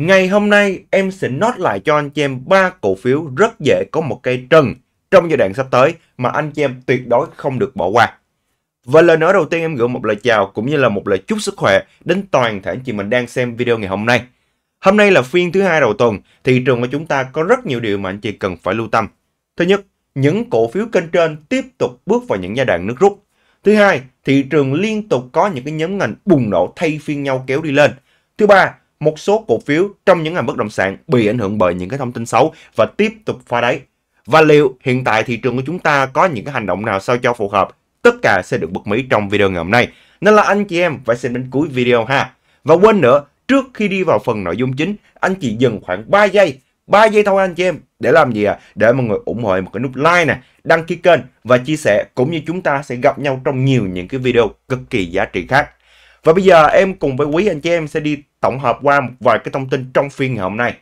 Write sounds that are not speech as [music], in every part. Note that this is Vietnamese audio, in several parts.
Ngày hôm nay em sẽ nốt lại cho anh chị em ba cổ phiếu rất dễ có một cây trần trong giai đoạn sắp tới mà anh chị em tuyệt đối không được bỏ qua. Và lời nói đầu tiên em gửi một lời chào cũng như là một lời chúc sức khỏe đến toàn thể anh chị mình đang xem video ngày hôm nay. Hôm nay là phiên thứ hai đầu tuần, thị trường của chúng ta có rất nhiều điều mà anh chị cần phải lưu tâm. Thứ nhất, những cổ phiếu kênh trên tiếp tục bước vào những giai đoạn nước rút. Thứ hai, thị trường liên tục có những cái nhóm ngành bùng nổ thay phiên nhau kéo đi lên. Thứ ba, một số cổ phiếu trong những ngành bất động sản bị ảnh hưởng bởi những cái thông tin xấu và tiếp tục phá đáy. Và liệu hiện tại thị trường của chúng ta có những cái hành động nào sao cho phù hợp? Tất cả sẽ được bật mí trong video ngày hôm nay. Nên là anh chị em phải xem đến cuối video ha. Và quên nữa, trước khi đi vào phần nội dung chính, anh chị dừng khoảng 3 giây 3 giây thôi anh chị em để làm gì à để mọi người ủng hộ một cái nút like nè đăng ký kênh và chia sẻ cũng như chúng ta sẽ gặp nhau trong nhiều những cái video cực kỳ giá trị khác và bây giờ em cùng với quý anh chị em sẽ đi tổng hợp qua một vài cái thông tin trong phiên ngày hôm nay.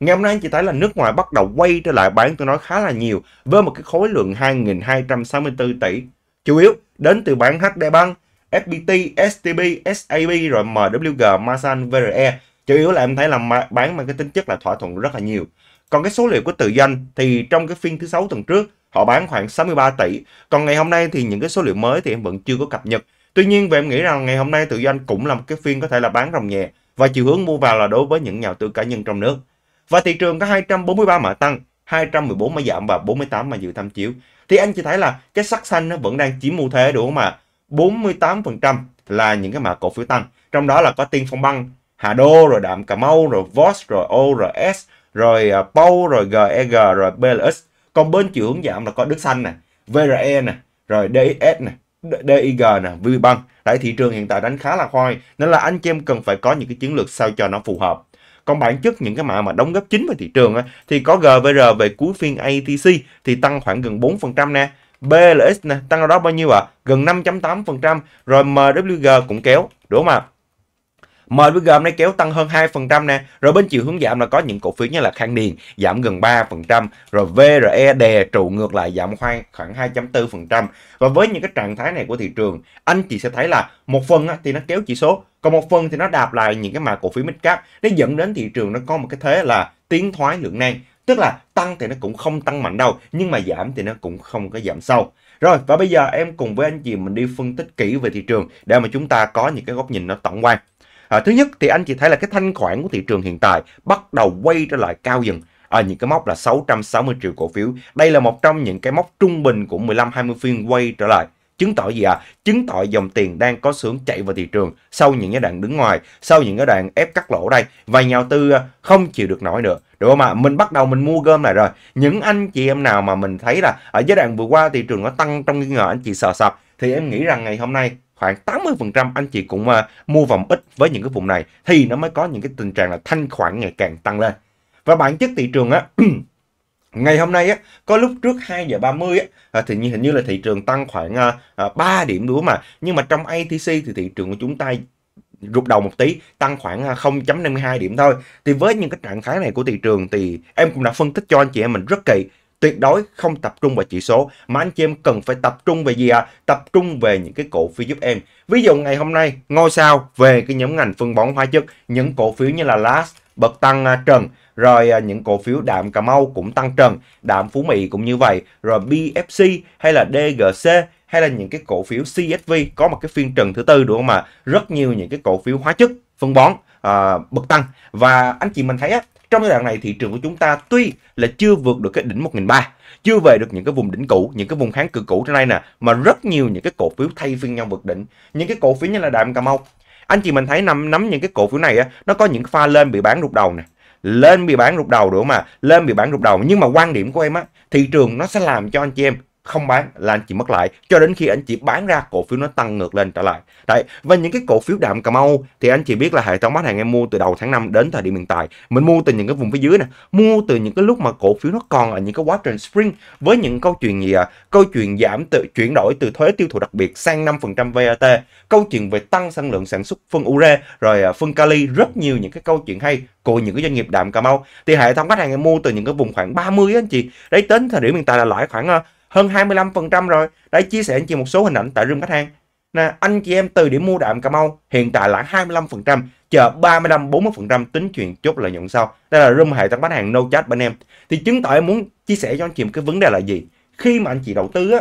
Ngày hôm nay anh chị thấy là nước ngoài bắt đầu quay trở lại bán tôi nói khá là nhiều với một cái khối lượng 2.264 tỷ. Chủ yếu đến từ bán HD Bank, FPT, STB, SAB rồi MWG, Masan, VRE. Chủ yếu là em thấy là bán mang cái tính chất là thỏa thuận rất là nhiều. Còn cái số liệu của tự doanh thì trong cái phiên thứ sáu tuần trước họ bán khoảng 63 tỷ. Còn ngày hôm nay thì những cái số liệu mới thì em vẫn chưa có cập nhật. Tuy nhiên và em nghĩ rằng ngày hôm nay tự doanh cũng là một cái phiên có thể là bán ròng nhẹ và chiều hướng mua vào là đối với những nhà đầu tư cá nhân trong nước. Và thị trường có 243 mã tăng, 214 mã giảm và 48 mã dự tham chiếu. Thì anh chỉ thấy là cái sắc xanh nó vẫn đang chiếm ưu thế đúng không ạ? À? 48% là những cái mã cổ phiếu tăng. Trong đó là có Tiên Phong Băng, Hà Đô, rồi Đạm Cà Mau, rồi VOS, rồi ORS, rồi à, POU, rồi GEG, e rồi BLS. Còn bên chiều hướng giảm là có Đức Xanh này VRE này rồi ds này DIG nè, VPBank. tại thị trường hiện tại đánh khá là khoai, nên là anh chị em cần phải có những cái chiến lược sao cho nó phù hợp. Còn bản chất những cái mã mà đóng góp chính vào thị trường thì có GVR về cuối phiên ATC thì tăng khoảng gần 4% nè. BLX nè, tăng ở đó bao nhiêu ạ? À? Gần 5.8%, rồi MWG cũng kéo, đúng không ạ? À? MWG hôm nay kéo tăng hơn 2% nè. Rồi bên chiều hướng giảm là có những cổ phiếu như là Khang Điền giảm gần 3%, rồi VRE đè trụ ngược lại giảm khoảng khoảng 2.4%. Và với những cái trạng thái này của thị trường, anh chị sẽ thấy là một phần thì nó kéo chỉ số, còn một phần thì nó đạp lại những cái mã cổ phiếu midcap. Nó dẫn đến thị trường nó có một cái thế là tiến thoái lượng nan. Tức là tăng thì nó cũng không tăng mạnh đâu, nhưng mà giảm thì nó cũng không có giảm sâu. Rồi, và bây giờ em cùng với anh chị mình đi phân tích kỹ về thị trường để mà chúng ta có những cái góc nhìn nó tổng quan. À, thứ nhất thì anh chị thấy là cái thanh khoản của thị trường hiện tại bắt đầu quay trở lại cao dần ở à, những cái mốc là 660 triệu cổ phiếu. Đây là một trong những cái mốc trung bình của 15-20 phiên quay trở lại. Chứng tỏ gì ạ? À? Chứng tỏ dòng tiền đang có xướng chạy vào thị trường sau những cái đoạn đứng ngoài, sau những cái đoạn ép cắt lỗ đây. Và nhà đầu tư à, không chịu được nổi nữa. Đúng không ạ? Mình bắt đầu mình mua gom lại rồi. Những anh chị em nào mà mình thấy là ở giai đoạn vừa qua thị trường nó tăng trong nghi ngờ anh chị sợ sập thì em nghĩ rằng ngày hôm nay khoảng 80% anh chị cũng uh, mua vòng ít với những cái vùng này thì nó mới có những cái tình trạng là thanh khoản ngày càng tăng lên. Và bản chất thị trường á [clears throat] ngày hôm nay á có lúc trước 2 giờ 30 á à, thì hình như là thị trường tăng khoảng uh, à, 3 điểm đúng không ạ? Nhưng mà trong ATC thì thị trường của chúng ta rụt đầu một tí tăng khoảng 0.52 điểm thôi thì với những cái trạng thái này của thị trường thì em cũng đã phân tích cho anh chị em mình rất kỹ tuyệt đối không tập trung vào chỉ số mà anh chị em cần phải tập trung về gì ạ? À? Tập trung về những cái cổ phiếu giúp em. Ví dụ ngày hôm nay ngôi sao về cái nhóm ngành phân bón hóa chất, những cổ phiếu như là LAS bật tăng à, trần, rồi à, những cổ phiếu đạm Cà Mau cũng tăng trần, đạm Phú Mỹ cũng như vậy, rồi BFC hay là DGC hay là những cái cổ phiếu CSV có một cái phiên trần thứ tư đúng không ạ? Rất nhiều những cái cổ phiếu hóa chất, phân bón à, bật tăng và anh chị mình thấy á, trong giai đoạn này thị trường của chúng ta tuy là chưa vượt được cái đỉnh 1.300, chưa về được những cái vùng đỉnh cũ, những cái vùng kháng cự cũ trên đây nè, mà rất nhiều những cái cổ phiếu thay phiên nhau vượt đỉnh. Những cái cổ phiếu như là Đạm Cà Mau, anh chị mình thấy nắm nắm những cái cổ phiếu này á, nó có những pha lên bị bán rụt đầu nè, lên bị bán rụt đầu đúng không À? Lên bị bán rụt đầu nhưng mà quan điểm của em á, thị trường nó sẽ làm cho anh chị em không bán là anh chị mất lại cho đến khi anh chị bán ra cổ phiếu nó tăng ngược lên trở lại đấy và những cái cổ phiếu đạm cà mau thì anh chị biết là hệ thống bán hàng em mua từ đầu tháng 5 đến thời điểm hiện tại mình mua từ những cái vùng phía dưới nè mua từ những cái lúc mà cổ phiếu nó còn ở những cái quá trình spring với những câu chuyện gì à câu chuyện giảm từ chuyển đổi từ thuế tiêu thụ đặc biệt sang 5% VAT câu chuyện về tăng sản lượng sản xuất phân ure rồi à, phân kali rất nhiều những cái câu chuyện hay của những cái doanh nghiệp đạm cà mau thì hệ thống khách hàng em mua từ những cái vùng khoảng 30 ấy, anh chị đấy đến thời điểm hiện tại là lãi khoảng à, hơn 25% rồi. Đấy, chia sẻ anh chị một số hình ảnh tại room khách hàng. Nè, anh chị em từ điểm mua đạm Cà Mau hiện tại là 25%, chờ 35-40% tính chuyện chốt lợi nhuận sau. Đây là room hệ thống bán hàng no chat bên em. Thì chứng tỏ em muốn chia sẻ cho anh chị một cái vấn đề là gì? Khi mà anh chị đầu tư á,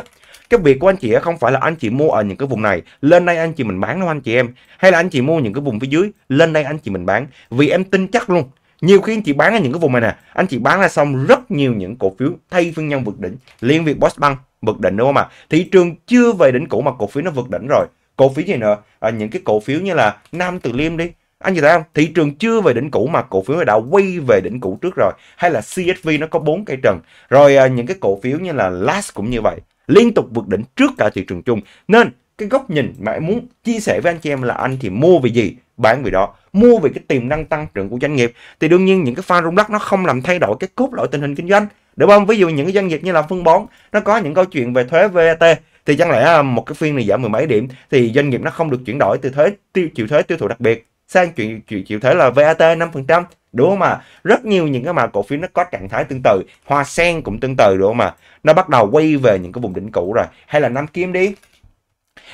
cái việc của anh chị không phải là anh chị mua ở những cái vùng này lên đây anh chị mình bán đâu anh chị em hay là anh chị mua những cái vùng phía dưới lên đây anh chị mình bán vì em tin chắc luôn nhiều khi anh chị bán ở những cái vùng này nè anh chị bán ra xong rất rất nhiều những cổ phiếu thay phiên nhau vượt đỉnh liên việt Postbank vượt đỉnh đúng không ạ thị trường chưa về đỉnh cũ mà cổ phiếu nó vượt đỉnh rồi cổ phiếu gì nữa à, những cái cổ phiếu như là Nam Từ Liêm đi anh chị thấy không thị trường chưa về đỉnh cũ mà cổ phiếu đã quay về đỉnh cũ trước rồi hay là CSV nó có bốn cây trần rồi à, những cái cổ phiếu như là LAS cũng như vậy liên tục vượt đỉnh trước cả thị trường chung nên cái góc nhìn mà em muốn chia sẻ với anh chị em là anh thì mua vì gì bán vì đó mua vì cái tiềm năng tăng trưởng của doanh nghiệp thì đương nhiên những cái pha rung lắc nó không làm thay đổi cái cốt lõi tình hình kinh doanh đúng không ví dụ những cái doanh nghiệp như là phân bón nó có những câu chuyện về thuế VAT e thì chẳng lẽ à, một cái phiên này giảm mười mấy điểm thì doanh nghiệp nó không được chuyển đổi từ thuế tiêu chịu thuế tiêu thụ đặc biệt sang chuyện chịu, chịu thuế là VAT e 5% đúng không ạ? Rất nhiều những cái mà cổ phiếu nó có trạng thái tương tự, hoa sen cũng tương tự đúng không ạ? Nó bắt đầu quay về những cái vùng đỉnh cũ rồi. Hay là năm kim đi,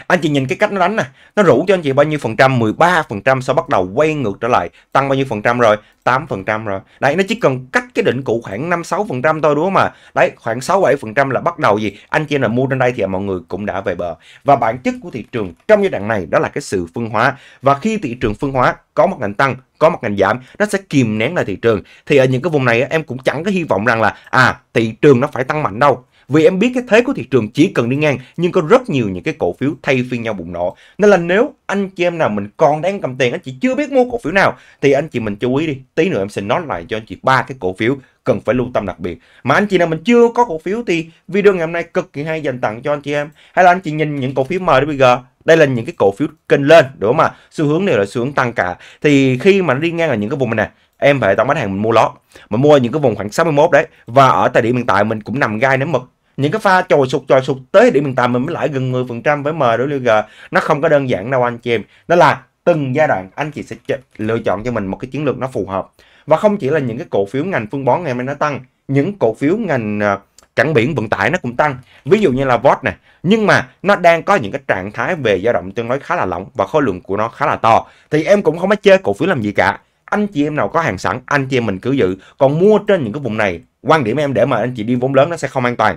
anh chị nhìn cái cách nó đánh nè, nó rủ cho anh chị bao nhiêu phần trăm, 13 phần trăm sau bắt đầu quay ngược trở lại, tăng bao nhiêu phần trăm rồi, 8 phần trăm rồi. Đấy, nó chỉ cần cách cái định cụ khoảng 5 6 phần trăm thôi đúng không mà Đấy, khoảng 6 7 phần trăm là bắt đầu gì? Anh chị nào mua trên đây thì mọi người cũng đã về bờ. Và bản chất của thị trường trong giai đoạn này đó là cái sự phân hóa. Và khi thị trường phân hóa có một ngành tăng có một ngành giảm nó sẽ kìm nén lại thị trường thì ở những cái vùng này em cũng chẳng có hy vọng rằng là à thị trường nó phải tăng mạnh đâu vì em biết cái thế của thị trường chỉ cần đi ngang nhưng có rất nhiều những cái cổ phiếu thay phiên nhau bùng nổ. Nên là nếu anh chị em nào mình còn đang cầm tiền anh chị chưa biết mua cổ phiếu nào thì anh chị mình chú ý đi. Tí nữa em sẽ nói lại cho anh chị ba cái cổ phiếu cần phải lưu tâm đặc biệt. Mà anh chị nào mình chưa có cổ phiếu thì video ngày hôm nay cực kỳ hay dành tặng cho anh chị em. Hay là anh chị nhìn những cổ phiếu MWG đây là những cái cổ phiếu kênh lên đúng không ạ? Xu hướng này là xu hướng tăng cả. Thì khi mà nó đi ngang ở những cái vùng này nè, em phải tổng bán hàng mình mua lót. Mà mua những cái vùng khoảng 61 đấy và ở thời điểm hiện tại mình cũng nằm gai nếm mực những cái pha chồi sụt chồi sụt tới điểm hiện tại mình mới lãi gần 10% với MWG nó không có đơn giản đâu anh chị em đó là từng giai đoạn anh chị sẽ lựa chọn cho mình một cái chiến lược nó phù hợp và không chỉ là những cái cổ phiếu ngành phân bón ngày mai nó tăng những cổ phiếu ngành à, cảng biển vận tải nó cũng tăng ví dụ như là VOT này nhưng mà nó đang có những cái trạng thái về dao động tương đối khá là lỏng và khối lượng của nó khá là to thì em cũng không có chơi cổ phiếu làm gì cả anh chị em nào có hàng sẵn anh chị em mình cứ giữ còn mua trên những cái vùng này quan điểm em để mà anh chị đi vốn lớn nó sẽ không an toàn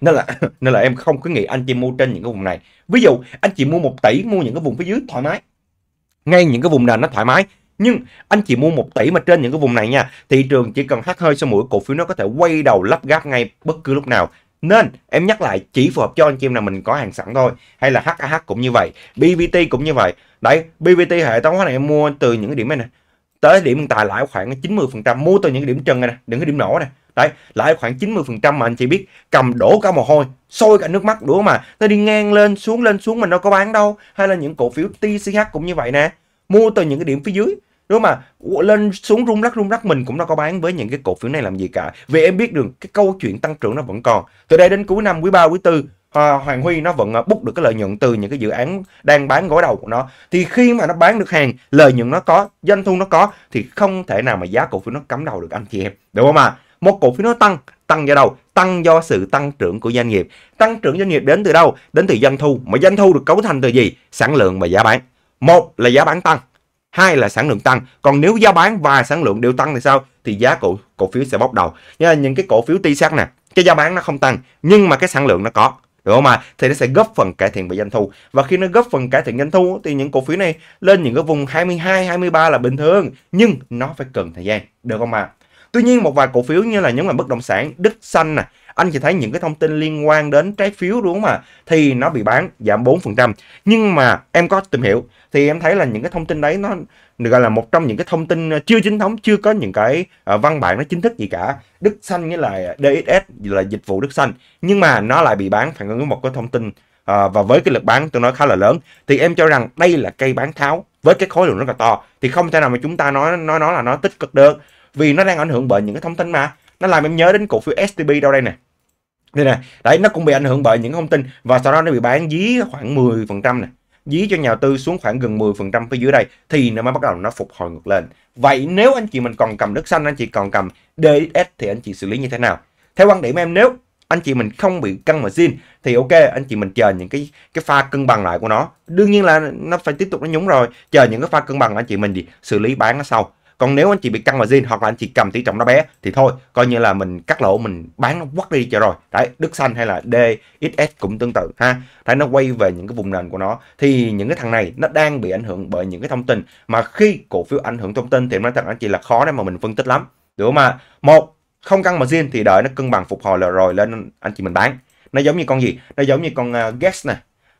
nên là [laughs] nên là em không có nghĩ anh chị mua trên những cái vùng này ví dụ anh chị mua 1 tỷ mua những cái vùng phía dưới thoải mái ngay những cái vùng nền nó thoải mái nhưng anh chị mua 1 tỷ mà trên những cái vùng này nha thị trường chỉ cần hắt hơi sau mũi cổ phiếu nó có thể quay đầu lắp gáp ngay bất cứ lúc nào nên em nhắc lại chỉ phù hợp cho anh chị em là mình có hàng sẵn thôi hay là HAH cũng như vậy BVT cũng như vậy đấy BVT hệ thống hóa này em mua từ những cái điểm này nè tới điểm hiện tại lãi khoảng 90 phần trăm mua từ những cái điểm trần này nè đừng cái điểm nổ này đấy lãi khoảng 90% mà anh chị biết cầm đổ cả mồ hôi sôi cả nước mắt đúng không mà nó đi ngang lên xuống lên xuống mình đâu có bán đâu hay là những cổ phiếu TCH cũng như vậy nè mua từ những cái điểm phía dưới đúng không mà lên xuống rung lắc rung lắc mình cũng đâu có bán với những cái cổ phiếu này làm gì cả vì em biết được cái câu chuyện tăng trưởng nó vẫn còn từ đây đến cuối năm quý 3 quý tư à, Hoàng Huy nó vẫn à, bút được cái lợi nhuận từ những cái dự án đang bán gói đầu của nó thì khi mà nó bán được hàng lợi nhuận nó có doanh thu nó có thì không thể nào mà giá cổ phiếu nó cắm đầu được anh chị em đúng không ạ à? một cổ phiếu nó tăng tăng do đâu tăng do sự tăng trưởng của doanh nghiệp tăng trưởng doanh nghiệp đến từ đâu đến từ doanh thu mà doanh thu được cấu thành từ gì sản lượng và giá bán một là giá bán tăng hai là sản lượng tăng còn nếu giá bán và sản lượng đều tăng thì sao thì giá cổ cổ phiếu sẽ bốc đầu như là những cái cổ phiếu ti sắc nè cái giá bán nó không tăng nhưng mà cái sản lượng nó có đúng không ạ thì nó sẽ góp phần cải thiện về doanh thu và khi nó góp phần cải thiện doanh thu thì những cổ phiếu này lên những cái vùng 22 23 là bình thường nhưng nó phải cần thời gian được không ạ à? Tuy nhiên một vài cổ phiếu như là những là bất động sản, Đức Xanh nè, anh chỉ thấy những cái thông tin liên quan đến trái phiếu đúng không ạ? À? Thì nó bị bán giảm 4%. Nhưng mà em có tìm hiểu thì em thấy là những cái thông tin đấy nó gọi là một trong những cái thông tin chưa chính thống, chưa có những cái ờ, văn bản nó chính thức gì cả. Đức Xanh như là DXS là dịch vụ Đức Xanh, nhưng mà nó lại bị bán phản ứng với một cái thông tin ờ, và với cái lực bán tôi nói khá là lớn thì em cho rằng đây là cây bán tháo với cái khối lượng rất là to thì không thể nào mà chúng ta nói nói nó là nó tích cực được vì nó đang ảnh hưởng bởi những cái thông tin mà nó làm em nhớ đến cổ phiếu STB đâu đây nè đây nè đấy nó cũng bị ảnh hưởng bởi những thông tin và sau đó nó bị bán dí khoảng 10 phần nè dí cho nhà tư xuống khoảng gần 10 phần trăm phía dưới đây thì nó mới bắt đầu nó phục hồi ngược lên vậy nếu anh chị mình còn cầm đất xanh anh chị còn cầm DXS thì anh chị xử lý như thế nào theo quan điểm em nếu anh chị mình không bị căng mà xin thì ok anh chị mình chờ những cái cái pha cân bằng lại của nó đương nhiên là nó phải tiếp tục nó nhúng rồi chờ những cái pha cân bằng anh chị mình thì xử lý bán nó sau còn nếu anh chị bị căng vào zin hoặc là anh chị cầm tỷ trọng nó bé thì thôi coi như là mình cắt lỗ mình bán nó quắt đi cho rồi đấy đức xanh hay là dxs cũng tương tự ha đấy nó quay về những cái vùng nền của nó thì những cái thằng này nó đang bị ảnh hưởng bởi những cái thông tin mà khi cổ phiếu ảnh hưởng thông tin thì nói thật anh chị là khó để mà mình phân tích lắm đúng không ạ một không căng mà zin thì đợi nó cân bằng phục hồi là rồi lên anh chị mình bán nó giống như con gì nó giống như con uh, gas nè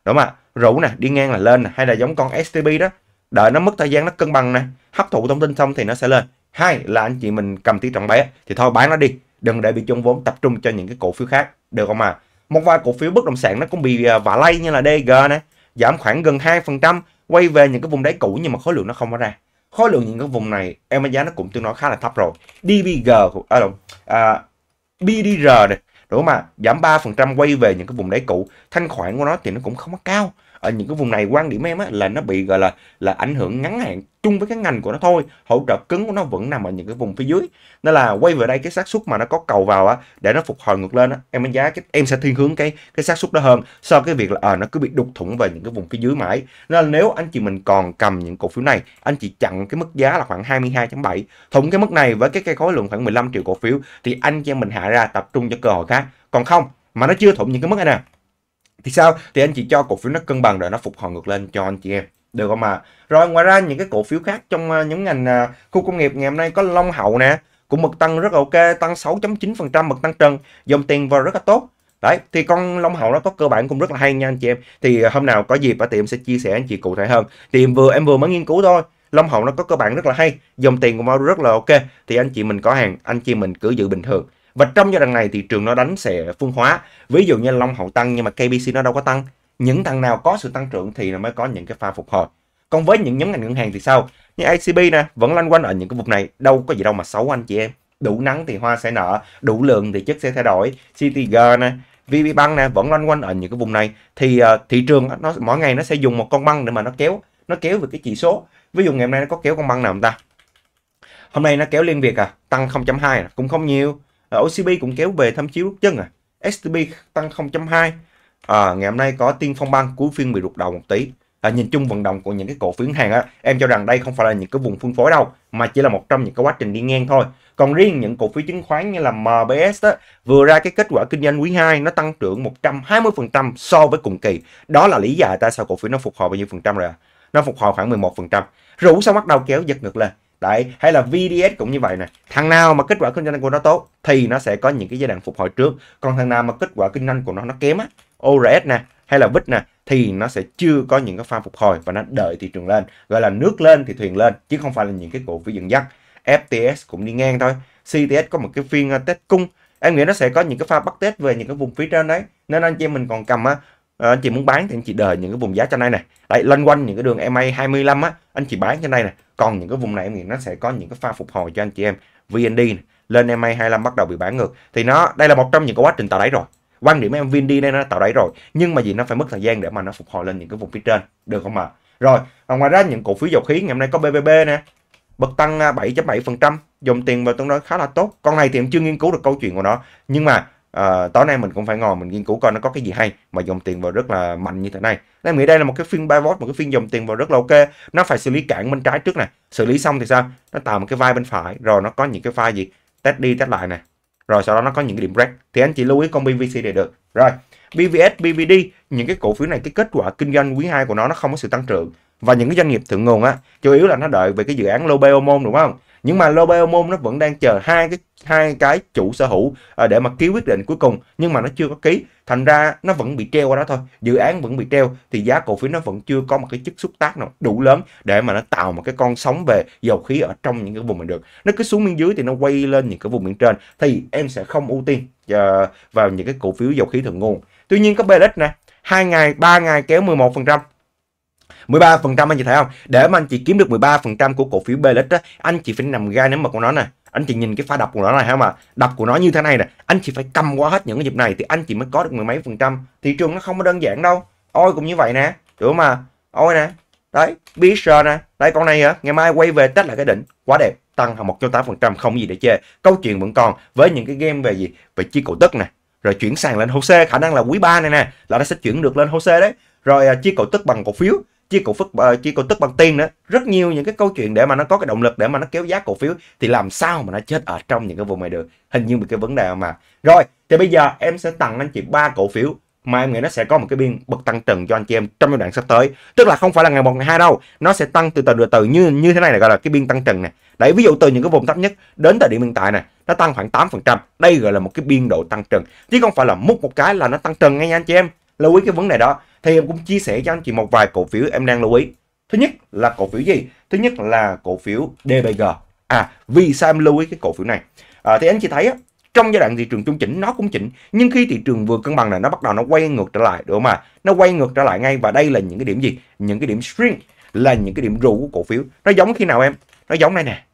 đúng không ạ rủ nè đi ngang là lên nè hay là giống con stb đó đợi nó mất thời gian nó cân bằng này hấp thụ thông tin xong thì nó sẽ lên hai là anh chị mình cầm tỷ trọng bé thì thôi bán nó đi đừng để bị chung vốn tập trung cho những cái cổ phiếu khác được không à một vài cổ phiếu bất động sản nó cũng bị à, vả lay như là DG này giảm khoảng gần 2% quay về những cái vùng đáy cũ nhưng mà khối lượng nó không có ra khối lượng những cái vùng này em đánh giá nó cũng tương đối khá là thấp rồi DBG à, đúng, à, BDR này đúng không ạ à? giảm 3% quay về những cái vùng đáy cũ thanh khoản của nó thì nó cũng không có cao ở những cái vùng này quan điểm em á, là nó bị gọi là là ảnh hưởng ngắn hạn chung với cái ngành của nó thôi hỗ trợ cứng của nó vẫn nằm ở những cái vùng phía dưới nên là quay về đây cái xác suất mà nó có cầu vào á để nó phục hồi ngược lên á em đánh giá cái em sẽ thiên hướng cái cái xác suất đó hơn so với cái việc là à, nó cứ bị đục thủng về những cái vùng phía dưới mãi nên là nếu anh chị mình còn cầm những cổ phiếu này anh chị chặn cái mức giá là khoảng 22.7 thủng cái mức này với cái cây khối lượng khoảng 15 triệu cổ phiếu thì anh chị mình hạ ra tập trung cho cơ hội khác còn không mà nó chưa thủng những cái mức này nè thì sao thì anh chị cho cổ phiếu nó cân bằng rồi nó phục hồi ngược lên cho anh chị em được không ạ à? rồi ngoài ra những cái cổ phiếu khác trong à, những ngành à, khu công nghiệp ngày hôm nay có long hậu nè cũng mực tăng rất là ok tăng 6.9% mực tăng trần dòng tiền vào rất là tốt đấy thì con long hậu nó có cơ bản cũng rất là hay nha anh chị em thì à, hôm nào có dịp ở tiệm sẽ chia sẻ anh chị cụ thể hơn thì em vừa em vừa mới nghiên cứu thôi long hậu nó có cơ bản rất là hay dòng tiền cũng vào rất là ok thì anh chị mình có hàng anh chị mình cứ giữ bình thường và trong giai đoạn này thị trường nó đánh sẽ phân hóa. Ví dụ như Long Hậu tăng nhưng mà KBC nó đâu có tăng. Những thằng nào có sự tăng trưởng thì nó mới có những cái pha phục hồi. Còn với những nhóm ngành ngân hàng thì sao? Như ACB nè, vẫn loanh quanh ở những cái vùng này, đâu có gì đâu mà xấu anh chị em. Đủ nắng thì hoa sẽ nở, đủ lượng thì chất sẽ thay đổi. CTG nè, VB băng nè, vẫn loanh quanh ở những cái vùng này. Thì uh, thị trường nó mỗi ngày nó sẽ dùng một con băng để mà nó kéo, nó kéo về cái chỉ số. Ví dụ ngày hôm nay nó có kéo con băng nào không ta? Hôm nay nó kéo liên việt à, tăng 0.2 à, cũng không nhiều Ờ, OCB cũng kéo về thăm chiếu rút chân à STB tăng 0.2 à, ngày hôm nay có tiên phong băng cuối phiên bị rụt đầu một tí à, nhìn chung vận động của những cái cổ phiếu hàng á em cho rằng đây không phải là những cái vùng phân phối đâu mà chỉ là một trong những cái quá trình đi ngang thôi còn riêng những cổ phiếu chứng khoán như là MBS đó, vừa ra cái kết quả kinh doanh quý 2 nó tăng trưởng 120% so với cùng kỳ đó là lý do tại sao cổ phiếu nó phục hồi bao nhiêu phần trăm rồi à? nó phục hồi khoảng 11% rủ sau bắt đầu kéo giật ngược lên Đấy, hay là VDS cũng như vậy nè. Thằng nào mà kết quả kinh doanh của nó tốt thì nó sẽ có những cái giai đoạn phục hồi trước. Còn thằng nào mà kết quả kinh doanh của nó nó kém á, ORS nè, hay là VIX nè, thì nó sẽ chưa có những cái pha phục hồi và nó đợi thị trường lên. Gọi là nước lên thì thuyền lên, chứ không phải là những cái cổ phiếu dẫn dắt. FTS cũng đi ngang thôi. CTS có một cái phiên ờ, test cung. Em nghĩ nó sẽ có những cái pha bắt test về những cái vùng phía trên đấy. Nên anh chị mình còn cầm á, ờ, Ờ, anh chị muốn bán thì anh chị đợi những cái vùng giá trên đây này đấy lân quanh những cái đường EMA 25 á anh chị bán trên đây này còn những cái vùng này thì nó sẽ có những cái pha phục hồi cho anh chị em VND này. lên EMA 25 bắt đầu bị bán ngược thì nó đây là một trong những cái quá trình tạo đáy rồi quan điểm em VND đây nó tạo đáy rồi nhưng mà gì nó phải mất thời gian để mà nó phục hồi lên những cái vùng phía trên được không ạ à? rồi ngoài ra những cổ phiếu dầu khí ngày hôm nay có BBB nè bật tăng 7.7% à, dòng tiền vào tương đối khá là tốt con này thì em chưa nghiên cứu được câu chuyện của nó nhưng mà à, tối nay mình cũng phải ngồi mình nghiên cứu coi nó có cái gì hay mà dòng tiền vào rất là mạnh như thế này nên nghĩ đây là một cái phiên buy một cái phiên dòng tiền vào rất là ok nó phải xử lý cản bên trái trước này xử lý xong thì sao nó tạo một cái vai bên phải rồi nó có những cái vai gì test đi test lại này rồi sau đó nó có những cái điểm break thì anh chị lưu ý con BVC để được rồi BVS BVD những cái cổ phiếu này cái kết quả kinh doanh quý 2 của nó nó không có sự tăng trưởng và những cái doanh nghiệp thượng nguồn á chủ yếu là nó đợi về cái dự án Lobeo Môn đúng không nhưng mà Lobel nó vẫn đang chờ hai cái hai cái chủ sở hữu ờ, để mà ký quyết định cuối cùng nhưng mà nó chưa có ký thành ra nó vẫn bị treo qua đó thôi dự án vẫn bị treo thì giá cổ phiếu nó vẫn chưa có một cái chất xúc tác nào đủ lớn để mà nó tạo một cái con sóng về dầu khí ở trong những cái vùng này được nó cứ xuống bên dưới thì nó quay lên những cái vùng bên trên thì em sẽ không ưu tiên ờ, vào những cái cổ phiếu dầu khí thượng nguồn tuy nhiên có BLX nè hai ngày ba ngày kéo 11% 13% anh chị thấy không? Để mà anh chị kiếm được 13% của cổ phiếu Belix á, anh chị phải nằm gai nắm mật của nó nè. Anh chị nhìn cái pha đập của nó này ha mà, đập của nó như thế này nè, anh chị phải cầm qua hết những cái dịp này thì anh chị mới có được mười mấy phần trăm. Thị trường nó không có đơn giản đâu. Ôi cũng như vậy nè, đúng mà. Ôi nè. Đấy, BSR nè, đây con này hả? Ngày mai quay về test là cái đỉnh, quá đẹp tăng hơn 108% không gì để chê. Câu chuyện vẫn còn với những cái game về gì? Về chi cổ tức nè, rồi chuyển sang lên HOSE, khả năng là quý 3 này nè, là nó sẽ chuyển được lên HOSE đấy. Rồi à, chi cổ tức bằng cổ phiếu, chia cổ phức ờ, chia cổ tức bằng tiền đó rất nhiều những cái câu chuyện để mà nó có cái động lực để mà nó kéo giá cổ phiếu thì làm sao mà nó chết ở trong những cái vùng này được hình như một cái vấn đề mà rồi thì bây giờ em sẽ tặng anh chị ba cổ phiếu mà em nghĩ nó sẽ có một cái biên bậc tăng trần cho anh chị em trong giai đoạn sắp tới tức là không phải là ngày một ngày hai đâu nó sẽ tăng từ từ từ từ như như thế này là gọi là cái biên tăng trần này đấy ví dụ từ những cái vùng thấp nhất đến thời điểm hiện tại này nó tăng khoảng 8% đây gọi là một cái biên độ tăng trần chứ không phải là múc một cái là nó tăng trần ngay nha anh chị em lưu ý cái vấn đề đó thì em cũng chia sẻ cho anh chị một vài cổ phiếu em đang lưu ý. Thứ nhất là cổ phiếu gì? Thứ nhất là cổ phiếu DBG. À, vì sao em lưu ý cái cổ phiếu này? À, thì anh chị thấy á, trong giai đoạn thị trường trung chỉnh nó cũng chỉnh nhưng khi thị trường vừa cân bằng này nó bắt đầu nó quay ngược trở lại đúng không ạ nó quay ngược trở lại ngay và đây là những cái điểm gì những cái điểm string là những cái điểm rủ của cổ phiếu nó giống khi nào em nó giống đây nè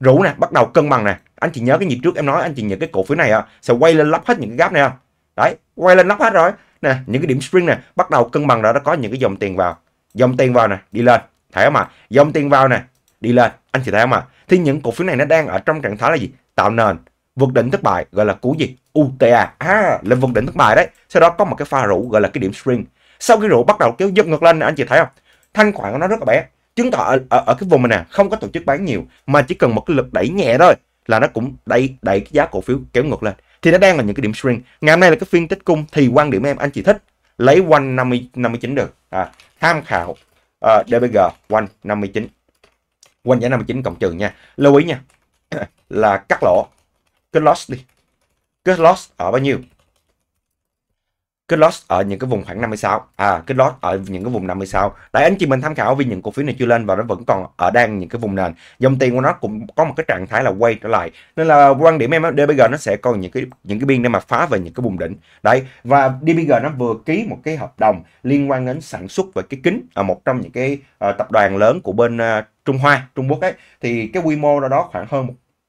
rủ nè bắt đầu cân bằng nè anh chị nhớ cái nhịp trước em nói anh chị nhớ cái cổ phiếu này à, sẽ quay lên lắp hết những cái gap này không đấy quay lên lắp hết rồi nè những cái điểm spring này bắt đầu cân bằng đã đã có những cái dòng tiền vào dòng tiền vào nè đi lên thấy không ạ à? dòng tiền vào nè đi lên anh chị thấy không ạ à? thì những cổ phiếu này nó đang ở trong trạng thái là gì tạo nền vượt đỉnh thất bại gọi là cú gì UTA à, lên vượt đỉnh thất bại đấy sau đó có một cái pha rũ gọi là cái điểm spring sau cái rũ bắt đầu kéo dứt ngược lên anh chị thấy không thanh khoản của nó rất là bé chứng tỏ ở, ở, ở cái vùng này nè không có tổ chức bán nhiều mà chỉ cần một cái lực đẩy nhẹ thôi là nó cũng đẩy đẩy cái giá cổ phiếu kéo ngược lên thì nó đang là những cái điểm string ngày hôm nay là cái phiên tích cung thì quan điểm em anh chị thích lấy quanh 50 59 được à, tham khảo uh, DBG quanh 59 quanh giá 59 cộng trừ nha lưu ý nha [coughs] là cắt lỗ cái loss đi cái loss ở bao nhiêu cái loss ở những cái vùng khoảng 56 à cái loss ở những cái vùng 56 tại anh chị mình tham khảo vì những cổ phiếu này chưa lên và nó vẫn còn ở đang những cái vùng nền dòng tiền của nó cũng có một cái trạng thái là quay trở lại nên là quan điểm em đó, DBG nó sẽ còn những cái những cái biên để mà phá về những cái vùng đỉnh đấy và DBG nó vừa ký một cái hợp đồng liên quan đến sản xuất về cái kính ở một trong những cái uh, tập đoàn lớn của bên uh, Trung Hoa Trung Quốc ấy thì cái quy mô đó, đó khoảng hơn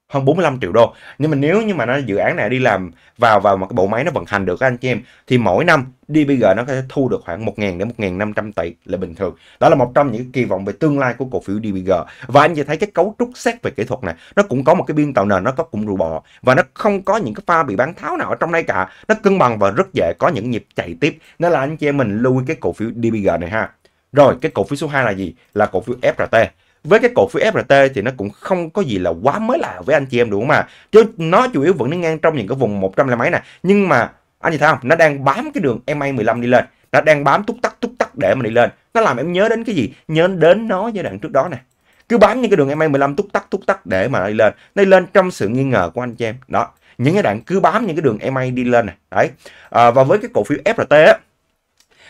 hơn 45 triệu đô nhưng mà nếu như mà nó dự án này đi làm vào vào một cái bộ máy nó vận hành được anh chị em thì mỗi năm DBG nó có thể thu được khoảng 1.000 đến 1.500 tỷ là bình thường đó là một trong những kỳ vọng về tương lai của cổ phiếu DBG và anh chị thấy cái cấu trúc xét về kỹ thuật này nó cũng có một cái biên tạo nền nó có cũng rụ bò và nó không có những cái pha bị bán tháo nào ở trong đây cả nó cân bằng và rất dễ có những nhịp chạy tiếp nên là anh chị em mình lưu ý cái cổ phiếu DBG này ha rồi cái cổ phiếu số 2 là gì là cổ phiếu FRT với cái cổ phiếu FRT thì nó cũng không có gì là quá mới lạ với anh chị em đúng không ạ? À? Chứ nó chủ yếu vẫn đứng ngang trong những cái vùng 100 là mấy nè. Nhưng mà anh chị thấy không? Nó đang bám cái đường MA15 đi lên. Nó đang bám túc tắc túc tắc để mà đi lên. Nó làm em nhớ đến cái gì? Nhớ đến nó giai đoạn trước đó nè. Cứ bám những cái đường MA15 túc tắc túc tắc để mà đi lên. Nó đi lên trong sự nghi ngờ của anh chị em. Đó. Những cái đoạn cứ bám những cái đường MA đi lên này. Đấy. À, và với cái cổ phiếu FRT á,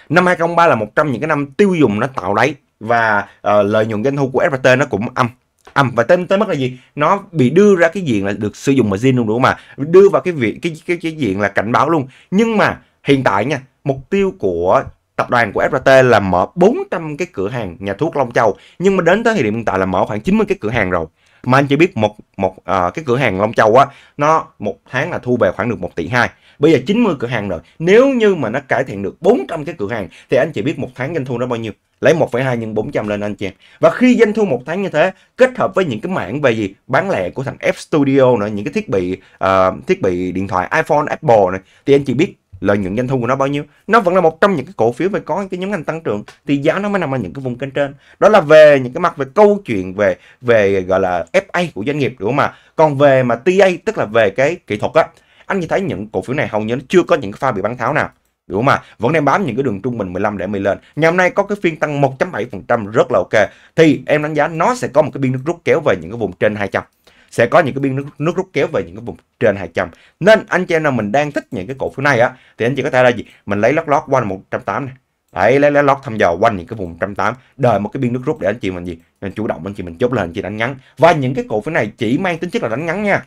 năm 2003 là một trong những cái năm tiêu dùng nó tạo đáy và uh, lợi nhuận doanh thu của Everton nó cũng âm âm và tên tới mức là gì nó bị đưa ra cái diện là được sử dụng margin luôn đúng không mà đưa vào cái việc cái, cái cái diện là cảnh báo luôn nhưng mà hiện tại nha mục tiêu của tập đoàn của FRT là mở 400 cái cửa hàng nhà thuốc Long Châu nhưng mà đến tới thời điểm hiện tại là mở khoảng 90 cái cửa hàng rồi mà anh chỉ biết một một uh, cái cửa hàng Long Châu á nó một tháng là thu về khoảng được 1 tỷ 2 Bây giờ 90 cửa hàng rồi. Nếu như mà nó cải thiện được 400 cái cửa hàng thì anh chị biết một tháng doanh thu nó bao nhiêu. Lấy 1,2 nhân 400 lên anh chị em. Và khi doanh thu một tháng như thế kết hợp với những cái mảng về gì bán lẻ của thằng F Studio nữa, những cái thiết bị uh, thiết bị điện thoại iPhone, Apple này thì anh chị biết lợi nhuận doanh thu của nó bao nhiêu nó vẫn là một trong những cái cổ phiếu phải có những cái nhóm ngành tăng trưởng thì giá nó mới nằm ở những cái vùng kênh trên đó là về những cái mặt về câu chuyện về về gọi là FA của doanh nghiệp đúng không ạ còn về mà TA tức là về cái kỹ thuật á anh chỉ thấy những cổ phiếu này hầu như nó chưa có những pha bị bán tháo nào đúng không ạ? Vẫn đang bám những cái đường trung bình 15 để 10 lên. Ngày hôm nay có cái phiên tăng 1.7% rất là ok. Thì em đánh giá nó sẽ có một cái biên nước rút kéo về những cái vùng trên 200 sẽ có những cái biên nước, nước rút kéo về những cái vùng trên 200 nên anh chị em nào mình đang thích những cái cổ phiếu này á thì anh chị có thể là gì mình lấy lót lót quanh 180 này Đấy, lấy lấy lót thăm dò quanh những cái vùng 108 đợi một cái biên nước rút để anh chị mình gì mình chủ động anh chị mình chốt lên anh chị đánh ngắn và những cái cổ phiếu này chỉ mang tính chất là đánh ngắn nha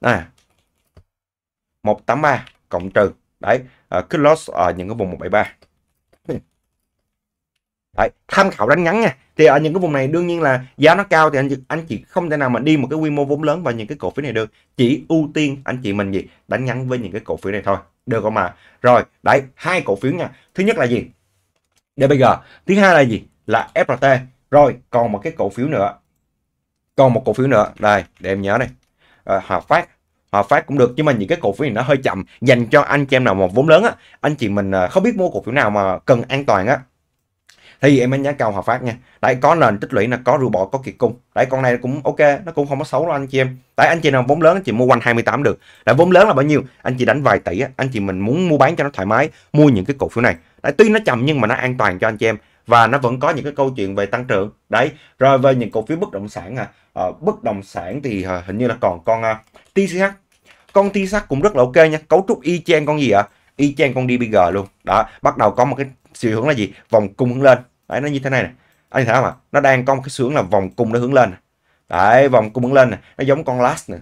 này 183 cộng trừ đấy uh, loss ở những cái vùng 173 Đấy, tham khảo đánh ngắn nha thì ở những cái vùng này đương nhiên là giá nó cao thì anh anh chị không thể nào mà đi một cái quy mô vốn lớn vào những cái cổ phiếu này được chỉ ưu tiên anh chị mình gì đánh ngắn với những cái cổ phiếu này thôi được không mà rồi đấy hai cổ phiếu nha thứ nhất là gì bây giờ thứ hai là gì là FLT rồi còn một cái cổ phiếu nữa còn một cổ phiếu nữa đây để em nhớ này à, Hòa Phát Hòa Phát cũng được nhưng mà những cái cổ phiếu này nó hơi chậm dành cho anh chị em nào mà vốn lớn á anh chị mình à, không biết mua cổ phiếu nào mà cần an toàn á thì em đánh giá cao Hòa Phát nha đấy có nền tích lũy là có rùa bọ có kiệt cung đấy con này cũng ok nó cũng không có xấu đâu anh chị em Tại anh chị nào vốn lớn anh chị mua quanh 28 được là vốn lớn là bao nhiêu anh chị đánh vài tỷ á anh chị mình muốn mua bán cho nó thoải mái mua những cái cổ phiếu này đấy tuy nó chậm nhưng mà nó an toàn cho anh chị em và nó vẫn có những cái câu chuyện về tăng trưởng đấy rồi về những cổ phiếu bất động sản à, à bất động sản thì à, hình như là còn con à, ờ, TCH con TCH cũng rất là ok nha cấu trúc y chang con gì ạ à? y chang con DBG luôn đó bắt đầu có một cái xu hướng là gì vòng cung hướng lên đấy nó như thế này này anh thấy không ạ à? nó đang có một cái xu hướng là vòng cung nó hướng lên đấy vòng cung hướng lên này. nó giống con last nữa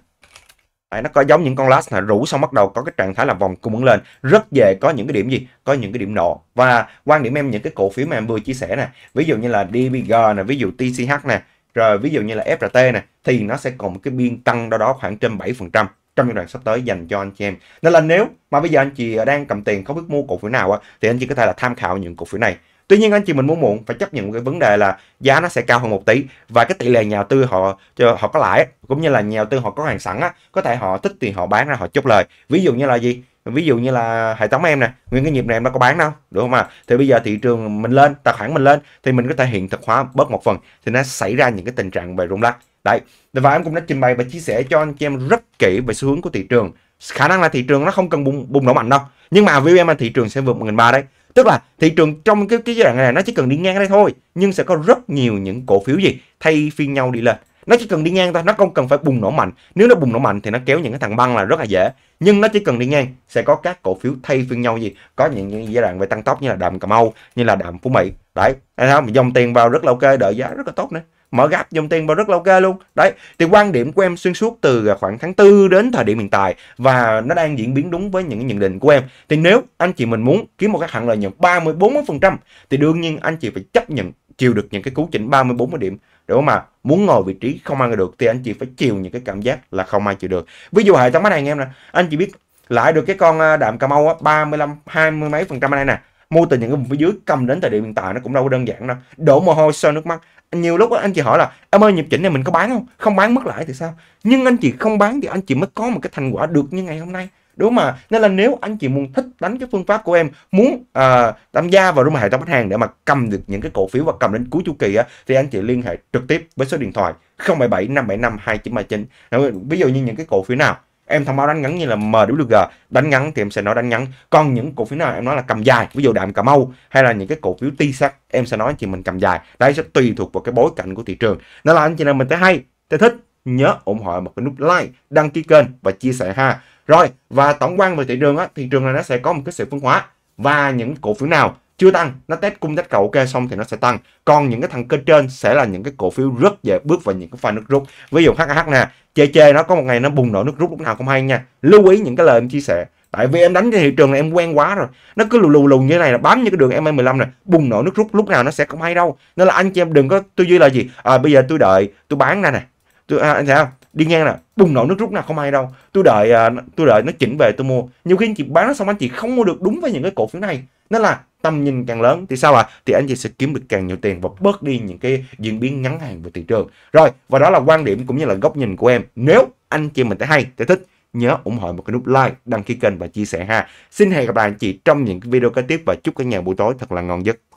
Đấy, nó có giống những con last là rủ xong bắt đầu có cái trạng thái là vòng cung ứng lên rất về có những cái điểm gì có những cái điểm nộ và quan điểm em những cái cổ phiếu mà em vừa chia sẻ nè ví dụ như là DBG nè ví dụ TCH nè rồi ví dụ như là FRT nè thì nó sẽ còn một cái biên tăng đó đó khoảng trên 7 phần trăm trong giai đoạn sắp tới dành cho anh chị em nên là nếu mà bây giờ anh chị đang cầm tiền không biết mua cổ phiếu nào á thì anh chị có thể là tham khảo những cổ phiếu này Tuy nhiên anh chị mình muốn muộn phải chấp nhận một cái vấn đề là giá nó sẽ cao hơn một tí và cái tỷ lệ nhà đầu tư họ họ có lãi cũng như là nhà đầu tư họ có hàng sẵn á, có thể họ thích thì họ bán ra họ chốt lời. Ví dụ như là gì? Ví dụ như là hệ thống em nè, nguyên cái nhịp này em đã có bán đâu, đúng không ạ? À? Thì bây giờ thị trường mình lên, tài khoản mình lên thì mình có thể hiện thực hóa bớt một phần thì nó xảy ra những cái tình trạng về rung lắc. Đấy, và em cũng đã trình bày và chia sẻ cho anh chị em rất kỹ về xu hướng của thị trường khả năng là thị trường nó không cần bùng, bùng nổ mạnh đâu nhưng mà view em là thị trường sẽ vượt 1 ba đấy tức là thị trường trong cái cái giai đoạn này nó chỉ cần đi ngang đây thôi nhưng sẽ có rất nhiều những cổ phiếu gì thay phiên nhau đi lên nó chỉ cần đi ngang thôi nó không cần phải bùng nổ mạnh nếu nó bùng nổ mạnh thì nó kéo những cái thằng băng là rất là dễ nhưng nó chỉ cần đi ngang sẽ có các cổ phiếu thay phiên nhau gì có những, những giai đoạn về tăng tốc như là đạm cà mau như là đạm phú mỹ đấy thấy không dòng tiền vào rất là ok đợi giá rất là tốt nữa mở gấp dòng tiền vào rất là ok luôn đấy thì quan điểm của em xuyên suốt từ à, khoảng tháng 4 đến thời điểm hiện tại và nó đang diễn biến đúng với những nhận định của em thì nếu anh chị mình muốn kiếm một cái hạn lợi nhuận 30 40 phần trăm thì đương nhiên anh chị phải chấp nhận chịu được những cái cú chỉnh 30 40 điểm để mà muốn ngồi vị trí không ăn được thì anh chị phải chịu những cái cảm giác là không ai chịu được ví dụ hệ thống máy này anh em nè anh chị biết lại được cái con à, đạm cà mau á 35 20 mấy phần trăm này nè mô từ những cái vùng phía dưới cầm đến thời điểm hiện tại nó cũng đâu có đơn giản đâu đổ mồ hôi sơn nước mắt nhiều lúc đó, anh chị hỏi là em ơi nhịp chỉnh này mình có bán không không bán mất lại thì sao nhưng anh chị không bán thì anh chị mới có một cái thành quả được như ngày hôm nay đúng mà nên là nếu anh chị muốn thích đánh cái phương pháp của em muốn uh, tham gia vào đúng hệ thống khách hàng để mà cầm được những cái cổ phiếu và cầm đến cuối chu kỳ á thì anh chị liên hệ trực tiếp với số điện thoại 077 575 2939 ví dụ như những cái cổ phiếu nào em thông báo đánh ngắn như là MWG đánh ngắn thì em sẽ nói đánh ngắn còn những cổ phiếu nào em nói là cầm dài ví dụ đạm cà mau hay là những cái cổ phiếu ti sắc em sẽ nói chị mình cầm dài đây sẽ tùy thuộc vào cái bối cảnh của thị trường nó là anh chị nào mình thấy hay thấy thích nhớ ủng hộ một cái nút like đăng ký kênh và chia sẻ ha rồi và tổng quan về thị trường á thị trường này nó sẽ có một cái sự phân hóa và những cổ phiếu nào chưa tăng nó test cung test cầu ok xong thì nó sẽ tăng còn những cái thằng kênh trên sẽ là những cái cổ phiếu rất dễ bước vào những cái pha nước rút ví dụ hh nè chê chê nó có một ngày nó bùng nổ nước rút lúc nào không hay nha lưu ý những cái lời em chia sẻ tại vì em đánh trên thị trường này em quen quá rồi nó cứ lù lù lù như thế này là bám như cái đường em 15 này bùng nổ nước rút lúc nào nó sẽ không hay đâu nên là anh chị em đừng có tư duy là gì à bây giờ tôi đợi tôi bán ra nè tôi à, anh thấy không đi ngang nè bùng nổ nước rút nào không hay đâu tôi đợi à, tôi đợi nó chỉnh về tôi mua nhiều khi anh chị bán nó xong anh chị không mua được đúng với những cái cổ phiếu này nên là tầm nhìn càng lớn thì sao ạ? À? Thì anh chị sẽ kiếm được càng nhiều tiền và bớt đi những cái diễn biến ngắn hạn của thị trường. Rồi, và đó là quan điểm cũng như là góc nhìn của em. Nếu anh chị mình thấy hay, thấy thích, nhớ ủng hộ một cái nút like, đăng ký kênh và chia sẻ ha. Xin hẹn gặp lại anh chị trong những video kế tiếp và chúc cả nhà buổi tối thật là ngon giấc.